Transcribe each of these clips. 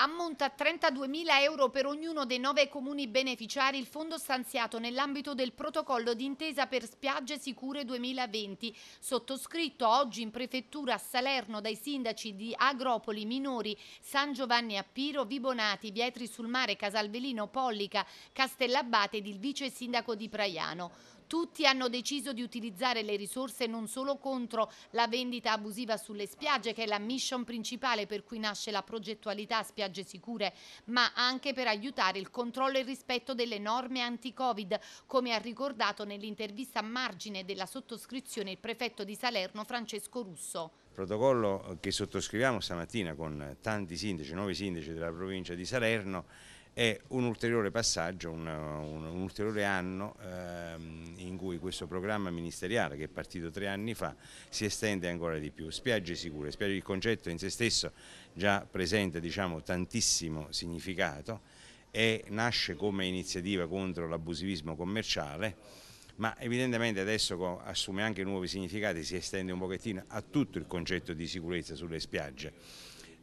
Ammonta a 32.000 euro per ognuno dei nove comuni beneficiari il fondo stanziato nell'ambito del protocollo d'intesa per spiagge sicure 2020, sottoscritto oggi in prefettura a Salerno dai sindaci di Agropoli, Minori, San Giovanni Appiro, Vibonati, Vietri sul Mare, Casalvelino, Pollica, Castellabate ed il vice sindaco di Praiano. Tutti hanno deciso di utilizzare le risorse non solo contro la vendita abusiva sulle spiagge, che è la mission principale per cui nasce la progettualità Spiagge Sicure, ma anche per aiutare il controllo e il rispetto delle norme anti-Covid, come ha ricordato nell'intervista a margine della sottoscrizione il prefetto di Salerno Francesco Russo. Il protocollo che sottoscriviamo stamattina con tanti sindaci, nuovi sindaci della provincia di Salerno, è un ulteriore passaggio, un, un, un ulteriore anno ehm, in cui questo programma ministeriale che è partito tre anni fa si estende ancora di più. Spiagge sicure, spiagge il concetto in sé stesso già presenta diciamo, tantissimo significato e nasce come iniziativa contro l'abusivismo commerciale ma evidentemente adesso assume anche nuovi significati, si estende un pochettino a tutto il concetto di sicurezza sulle spiagge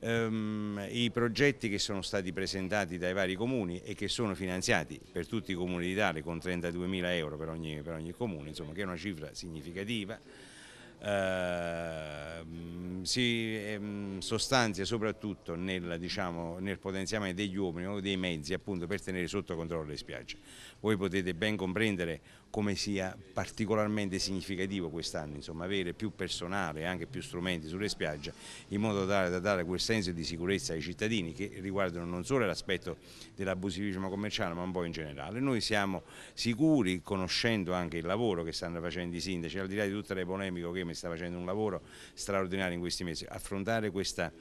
ehm, i progetti che sono stati presentati dai vari comuni e che sono finanziati per tutti i comuni d'Italia con 32 mila euro per ogni, per ogni comune, insomma che è una cifra significativa. Ehm, si ehm, sostanzia soprattutto nel, diciamo, nel, potenziamento degli uomini o dei mezzi appunto per tenere sotto controllo le spiagge. Voi potete ben comprendere come sia particolarmente significativo quest'anno avere più personale e anche più strumenti sulle spiagge in modo tale da dare quel senso di sicurezza ai cittadini che riguardano non solo l'aspetto dell'abusivismo commerciale ma un po' in generale. Noi siamo sicuri, conoscendo anche il lavoro che stanno facendo i sindaci, al di là di tutte le polemiche che mi sta facendo un lavoro straordinario in questi mesi, affrontare questa,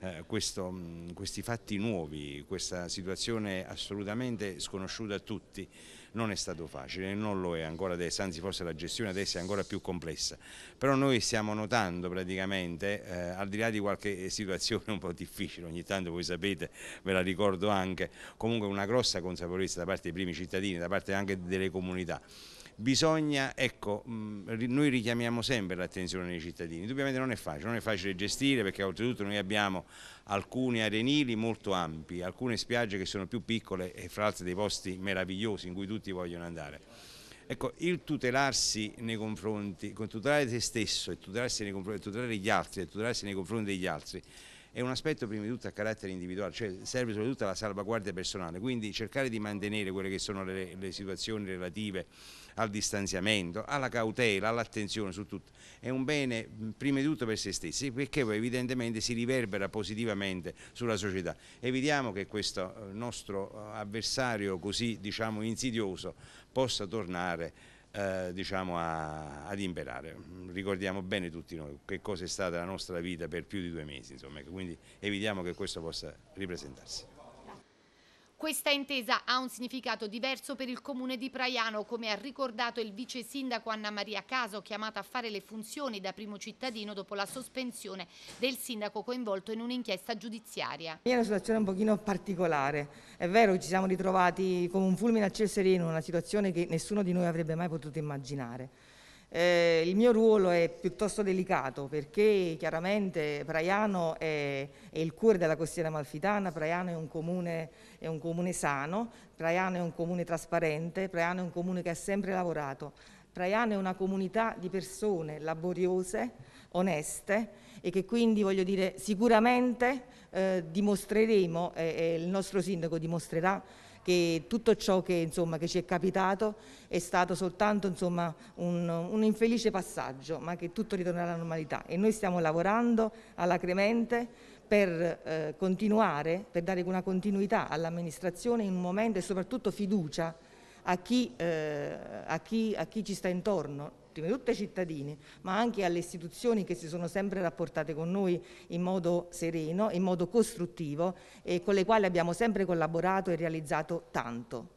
eh, questo, mm, questi fatti nuovi, questa situazione assolutamente sconosciuta a tutti non è stato facile, non lo è ancora adesso, anzi forse la gestione adesso è ancora più complessa, però noi stiamo notando praticamente, eh, al di là di qualche situazione un po' difficile, ogni tanto voi sapete, ve la ricordo anche, comunque una grossa consapevolezza da parte dei primi cittadini, da parte anche delle comunità. Bisogna, ecco, mm, noi richiamiamo sempre l'attenzione dei cittadini, indubbiamente non è facile, non è facile gestire perché oltretutto noi abbiamo alcuni arenili molto ampi, alcune spiagge che sono più piccole e fra l'altro dei posti meravigliosi in cui tutti vogliono andare. Ecco, il tutelarsi nei confronti, tutelare se stesso e tutelarsi nei confronti, tutelare gli altri e tutelarsi nei confronti degli altri è un aspetto prima di tutto a carattere individuale, cioè serve soprattutto alla salvaguardia personale, quindi cercare di mantenere quelle che sono le, le situazioni relative al distanziamento, alla cautela, all'attenzione su tutto, è un bene prima di tutto per se stessi perché poi evidentemente si riverbera positivamente sulla società. Evitiamo che questo eh, nostro eh, avversario così diciamo insidioso possa tornare eh, diciamo a, ad imperare. Ricordiamo bene tutti noi che cosa è stata la nostra vita per più di due mesi, insomma, quindi evitiamo che questo possa ripresentarsi. Questa intesa ha un significato diverso per il comune di Praiano, come ha ricordato il vice sindaco Anna Maria Caso, chiamata a fare le funzioni da primo cittadino dopo la sospensione del sindaco coinvolto in un'inchiesta giudiziaria. È una situazione un pochino particolare, è vero che ci siamo ritrovati come un fulmine a ciel sereno, una situazione che nessuno di noi avrebbe mai potuto immaginare. Eh, il mio ruolo è piuttosto delicato perché chiaramente Praiano è, è il cuore della costiera malfitana, Praiano è un, comune, è un comune sano, Praiano è un comune trasparente, Praiano è un comune che ha sempre lavorato. Praiano è una comunità di persone laboriose, oneste e che quindi voglio dire sicuramente eh, dimostreremo, e eh, il nostro sindaco dimostrerà che tutto ciò che, insomma, che ci è capitato è stato soltanto insomma, un, un, infelice passaggio, ma che tutto ritornerà alla normalità. E noi stiamo lavorando alacremente per eh, continuare, per dare una continuità all'amministrazione in un momento e soprattutto fiducia a chi, eh, a chi, a chi ci sta intorno prima di tutto ai cittadini, ma anche alle istituzioni che si sono sempre rapportate con noi in modo sereno, in modo costruttivo e con le quali abbiamo sempre collaborato e realizzato tanto.